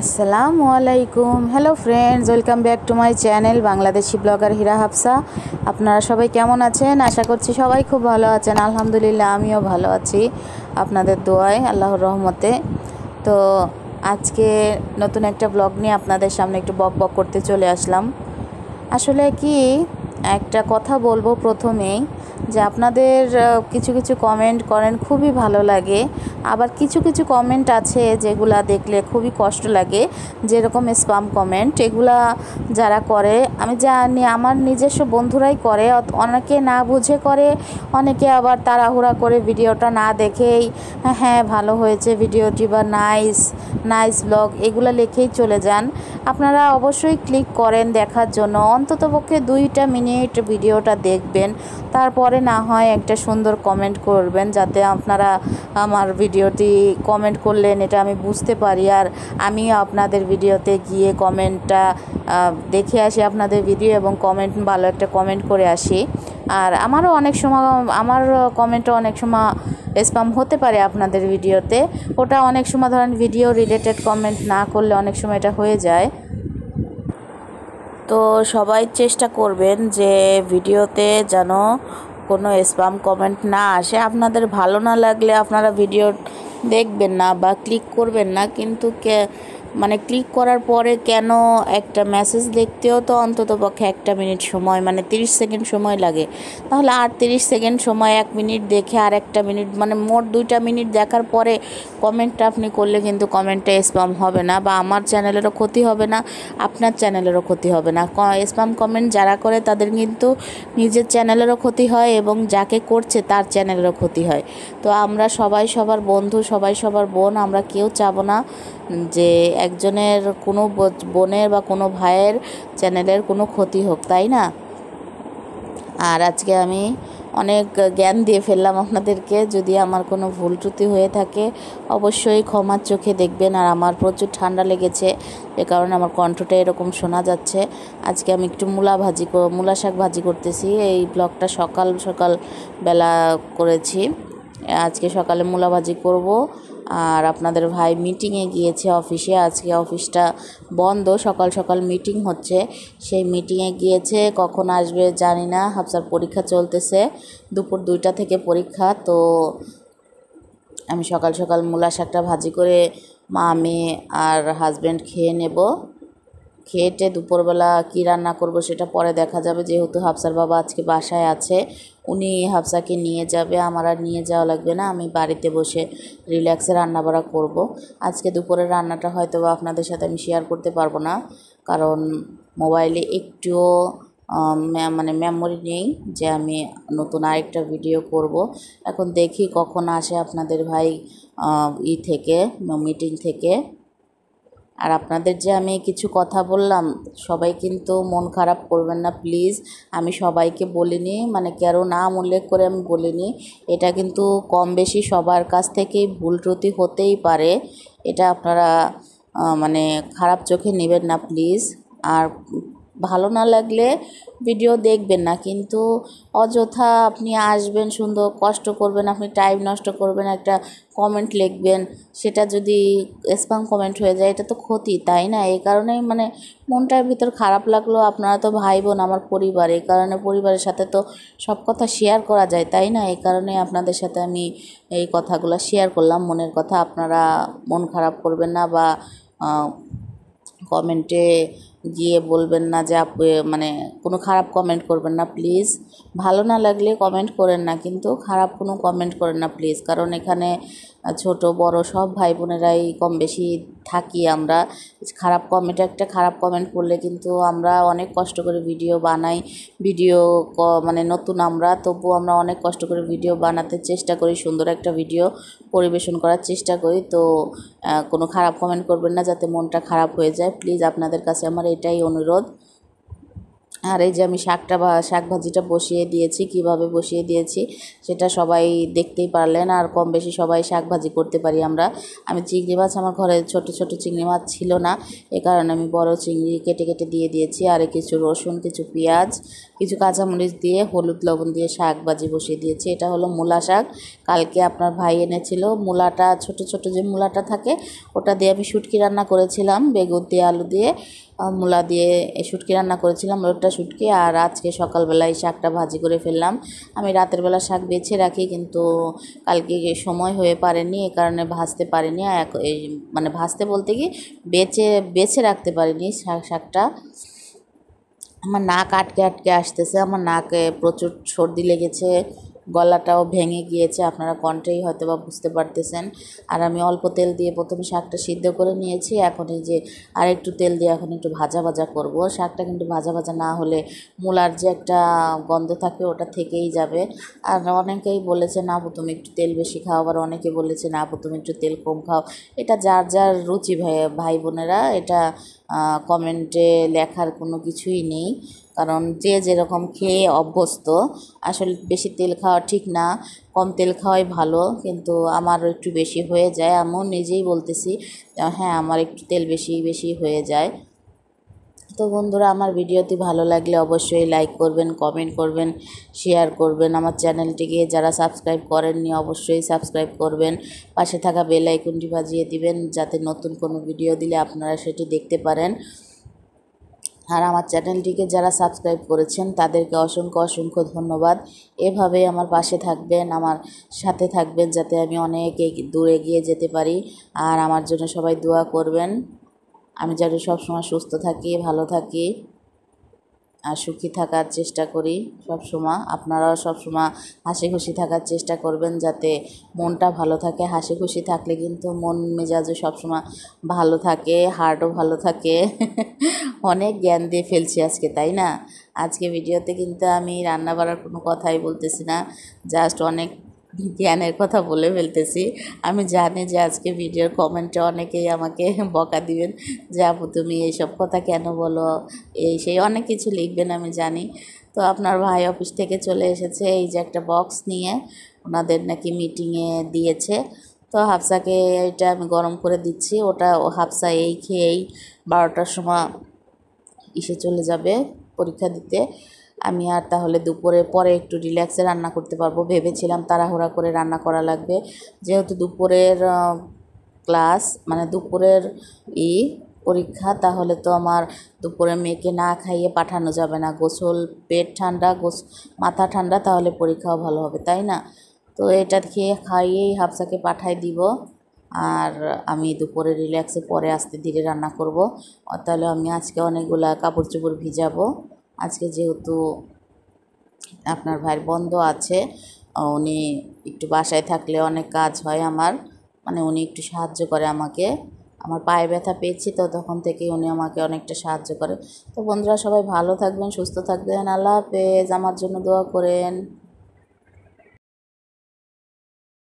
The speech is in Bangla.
আসসালামু আলাইকুম hello friends welcome back to my channel Bangladeshi blogger Hira Hafsa আপনারা সবাই কেমন আছেন আশা করছি সবাই খুব ভালো আছেন আলহামদুলিল্লাহ আমিও ভালো আছি আপনাদের দোয়ায় আল্লাহর রহমতে তো আজকে নতুন একটা ব্লগ নিয়ে আপনাদের সামনে একটু বক বক করতে চলে আসলাম আসলে কি একটা কথা বলবো প্রথমেই যে আপনাদের কিছু কিছু কমেন্ট করেন খুবই ভালো লাগে আবার কিছু কিছু কমেন্ট আছে যেগুলা দেখলে খুবই কষ্ট লাগে যেরকম স্পাম কমেন্ট এগুলা যারা করে আমি জানি আমার নিজস্ব বন্ধুরাই করে অনেকে না বুঝে করে অনেকে আবার তাড়াহুড়া করে ভিডিওটা না দেখেই হ্যাঁ ভালো হয়েছে ভিডিওটি বা নাইস নাইস ব্লগ এগুলো লিখেই চলে যান আপনারা অবশ্যই ক্লিক করেন দেখার জন্য অন্ততপক্ষে দুইটা মিনিট মিনিট ভিডিওটা দেখবেন তারপরে না হয় একটা সুন্দর কমেন্ট করবেন যাতে আপনারা আমার ভিডিওটি কমেন্ট করলেন এটা আমি বুঝতে পারি আর আমি আপনাদের ভিডিওতে গিয়ে কমেন্টটা দেখে আসি আপনাদের ভিডিও এবং কমেন্ট ভালো একটা কমেন্ট করে আসি আর আমারও অনেক সময় আমার কমেন্টও অনেক সময় স্প্যাম হতে পারে আপনাদের ভিডিওতে ওটা অনেক সময় ধরেন ভিডিও রিলেটেড কমেন্ট না করলে অনেক সময় এটা হয়ে যায় তো সবাই চেষ্টা করবেন যে ভিডিওতে যেন কোনো স্পাম কমেন্ট না আসে আপনাদের ভালো না লাগলে আপনারা ভিডিও দেখবেন না বা ক্লিক করবেন না কিন্তু মানে ক্লিক করার পরে কেন একটা মেসেজ দেখতেও তো অন্তত পক্ষে একটা মিনিট সময় মানে তিরিশ সেকেন্ড সময় লাগে তাহলে আর তিরিশ সেকেন্ড সময় এক মিনিট দেখে আর একটা মিনিট মানে মোট দুইটা মিনিট দেখার পরে কমেন্টটা আপনি করলে কিন্তু কমেন্টটা স্প্যাম হবে না বা আমার চ্যানেলেরও ক্ষতি হবে না আপনার চ্যানেলেরও ক্ষতি হবে না স্প্যাম কমেন্ট যারা করে তাদের কিন্তু নিজের চ্যানেলেরও ক্ষতি হয় এবং যাকে করছে তার চ্যানেলেরও ক্ষতি হয় তো আমরা সবাই সবার বন্ধু সবাই সবার বোন আমরা কেউ চাবো না যে একজনের কোনো বোনের বা কোনো ভাইয়ের চ্যানেলের কোনো ক্ষতি হোক তাই না আর আজকে আমি অনেক জ্ঞান দিয়ে ফেললাম আপনাদেরকে যদি আমার কোনো ভুল ত্রুটি হয়ে থাকে অবশ্যই ক্ষমার চোখে দেখবেন আর আমার প্রচুর ঠান্ডা লেগেছে এ কারণে আমার কণ্ঠটা এরকম শোনা যাচ্ছে আজকে আমি একটু মূলা ভাজি মূলা শাক ভাজি করতেছি এই ব্লগটা সকাল সকাল বেলা করেছি আজকে সকালে মূলা ভাজি করবো আর আপনাদের ভাই মিটিংয়ে গিয়েছে অফিসে আজকে অফিসটা বন্ধ সকাল সকাল মিটিং হচ্ছে সেই মিটিংয়ে গিয়েছে কখন আসবে জানি না হাফসার পরীক্ষা চলতেছে দুপুর দুইটা থেকে পরীক্ষা তো আমি সকাল সকাল মূলা শাকটা ভাজি করে মা মেয়ে আর হাজব্যান্ড খেয়ে নেব খেয়েটে দুপুরবেলা কি রান্না করব সেটা পরে দেখা যাবে যেহেতু হাফসার বাবা আজকে বাসায় আছে উনি হাফসাকে নিয়ে যাবে আমার আর নিয়ে যাওয়া লাগবে না আমি বাড়িতে বসে রিল্যাক্সে রান্নাবাড়া করব। আজকে দুপুরের রান্নাটা হয়তো আপনাদের সাথে আমি শেয়ার করতে পারবো না কারণ মোবাইলে একটুও মানে মেমোরি নেই যে আমি নতুন আরেকটা ভিডিও করব এখন দেখি কখন আসে আপনাদের ভাই ই থেকে মিটিং থেকে আর আপনাদের যে আমি কিছু কথা বললাম সবাই কিন্তু মন খারাপ করবেন না প্লিজ আমি সবাইকে বলিনি মানে কারো নাম উল্লেখ করে আমি বলিনি এটা কিন্তু কম বেশি সবার কাছ থেকেই ভুল ত্রুটি হতেই পারে এটা আপনারা মানে খারাপ চোখে নেবেন না প্লিজ আর ভালো না লাগলে ভিডিও দেখবেন না কিন্তু অযথা আপনি আসবেন সুন্দর কষ্ট করবেন আপনি টাইম নষ্ট করবেন একটা কমেন্ট লিখবেন সেটা যদি স্পাম কমেন্ট হয়ে যায় এটা তো ক্ষতি তাই না এই কারণে মানে মনটার ভিতর খারাপ লাগলো আপনারা তো ভাই বোন আমার পরিবার এই কারণে পরিবারের সাথে তো সব কথা শেয়ার করা যায় তাই না এই কারণে আপনাদের সাথে আমি এই কথাগুলো শেয়ার করলাম মনের কথা আপনারা মন খারাপ করবেন না বা কমেন্টে গিয়ে বলবেন না যে আপ মানে কোনো খারাপ কমেন্ট করবেন না প্লিজ ভালো না লাগলে কমেন্ট করেন না কিন্তু খারাপ কোনো কমেন্ট করেন না প্লিজ কারণ এখানে ছোট বড় সব ভাই বোনেরাই কম বেশি থাকি আমরা খারাপ কমেন্ট একটা খারাপ কমেন্ট করলে কিন্তু আমরা অনেক কষ্ট করে ভিডিও বানাই ভিডিও মানে নতুন আমরা তবু আমরা অনেক কষ্ট করে ভিডিও বানাতে চেষ্টা করি সুন্দর একটা ভিডিও পরিবেশন করার চেষ্টা করি তো কোনো খারাপ কমেন্ট করবেন না যাতে মনটা খারাপ হয়ে যায় প্লিজ আপনাদের কাছে আমার এটাই অনুরোধ আর এই যে আমি শাকটা বা শাক ভাজিটা বসিয়ে দিয়েছি কিভাবে বসিয়ে দিয়েছি সেটা সবাই দেখতেই পারলেন আর কম বেশি সবাই শাক ভাজি করতে পারি আমরা আমি চিংড়ি মাছ আমার ঘরে ছোট ছোট চিংড়ি মাছ ছিল না এ কারণে আমি বড় চিংড়ি কেটে কেটে দিয়ে দিয়েছি আর কিছু রসুন কিছু পেঁয়াজ কিছু কাঁচামরিচ দিয়ে হলুদ লবণ দিয়ে শাক ভাজি বসিয়ে দিয়েছি এটা হলো মূলা শাক কালকে আপনার ভাই এনেছিল মূলাটা ছোট ছোট যে মূলাটা থাকে ওটা দিয়ে আমি শুটকি রান্না করেছিলাম বেগুন দিয়ে আলু দিয়ে মূলা দিয়ে শুটকি রান্না করেছিলাম ওটা শুটকি আর আজকে সকালবেলায় শাকটা ভাজি করে ফেললাম আমি রাতের বেলা শাক বেছে রাখি কিন্তু কালকে সময় হয়ে পারেনি এ কারণে ভাজতে পারিনি মানে ভাজতে বলতে কি বেছে বেছে রাখতে পারিনি শাকটা আমার নাক আটকে আটকে আসতেছে আমার নাকে প্রচুর সর্দি লেগেছে গলাটাও ভেঙে গিয়েছে আপনারা কণ্ঠেই হয়তো বা বুঝতে পারতেছেন আর আমি অল্প তেল দিয়ে প্রথমে শাকটা সিদ্ধ করে নিয়েছি এখন এই যে আর একটু তেল দিয়ে এখন একটু ভাজা ভাজা করব শাকটা কিন্তু ভাজা ভাজা না হলে মূলার যে একটা গন্ধ থাকে ওটা থেকেই যাবে আর অনেকেই বলেছে না প্রথমে একটু তেল বেশি খাও আবার অনেকে বলেছে না প্রথমে একটু তেল কম খাও এটা যার যার রুচি ভাই ভাই বোনেরা এটা কমেন্টে লেখার কোনো কিছুই নেই কারণ যে যেরকম খেয়ে অভ্যস্ত আসলে বেশি তেল খাওয়া ঠিক না কম তেল খাওয়াই ভালো কিন্তু আমার একটু বেশি হয়ে যায় আমিও নিজেই বলতেছি হ্যাঁ আমার একটু তেল বেশি বেশি হয়ে যায় তো বন্ধুরা আমার ভিডিওটি ভালো লাগলে অবশ্যই লাইক করবেন কমেন্ট করবেন শেয়ার করবেন আমার চ্যানেলটিকে যারা সাবস্ক্রাইব করেননি অবশ্যই সাবস্ক্রাইব করবেন পাশে থাকা বেল আইকনটি বাজিয়ে দিবেন যাতে নতুন কোনো ভিডিও দিলে আপনারা সেটি দেখতে পারেন আর আমার চ্যানেলটিকে যারা সাবস্ক্রাইব করেছেন তাদেরকে অসংখ্য অসংখ্য ধন্যবাদ এভাবে আমার পাশে থাকবেন আমার সাথে থাকবেন যাতে আমি অনেক দূরে গিয়ে যেতে পারি আর আমার জন্য সবাই দোয়া করবেন আমি যেন সবসময় সুস্থ থাকি ভালো থাকি সুখী থাকার চেষ্টা করি সব সময় আপনারাও সব সময় হাসি খুশি থাকার চেষ্টা করবেন যাতে মনটা ভালো থাকে হাসি খুশি থাকলে কিন্তু মন মেজাজও সবসময় ভালো থাকে হার্টও ভালো থাকে অনেক জ্ঞান দিয়ে ফেলছি আজকে তাই না আজকে ভিডিওতে কিন্তু আমি রান্না বাড়ার কোনো কথাই বলতেছি না জাস্ট অনেক জ্ঞানের কথা বলে ফেলতেছি আমি জানি যে আজকে ভিডিওর কমেন্টে অনেকেই আমাকে বকা দিবেন যে আপু তুমি এইসব কথা কেন বলো এই সেই অনেক কিছু লিখবেন আমি জানি তো আপনার ভাই অফিস থেকে চলে এসেছে এই যে একটা বক্স নিয়ে ওনাদের নাকি মিটিংয়ে দিয়েছে তো হাফসাকে এটা আমি গরম করে দিচ্ছি ওটা হাফসা এই খেয়েই বারোটার সময় এসে চলে যাবে পরীক্ষা দিতে আমি আর তাহলে দুপুরে পরে একটু রিল্যাক্সে রান্না করতে পারবো ভেবেছিলাম তাড়াহুড়া করে রান্না করা লাগবে যেহেতু দুপুরের ক্লাস মানে দুপুরের ই পরীক্ষা তাহলে তো আমার দুপুরে মেয়েকে না খাইয়ে পাঠানো যাবে না গোসল পেট ঠান্ডা গোস মাথা ঠান্ডা তাহলে পরীক্ষাও ভালো হবে তাই না তো এটা খেয়ে খাইয়েই হাফসাকে পাঠাই দিব আর আমি দুপুরে রিল্যাক্সে পরে আসতে ধীরে রান্না করব তাহলে আমি আজকে অনেকগুলা কাপড় চোপড় ভিজাবো আজকে যেহেতু আপনার ভাইয়ের বন্ধ আছে উনি একটু বাসায় থাকলে অনেক কাজ হয় আমার মানে উনি একটু সাহায্য করে আমাকে আমার পায়ে ব্যথা পেয়েছি তো তখন থেকে উনি আমাকে অনেকটা সাহায্য করে তো বন্ধুরা সবাই ভালো থাকবেন সুস্থ থাকবেন আল্লাহ হাফেজ আমার জন্য দোয়া করেন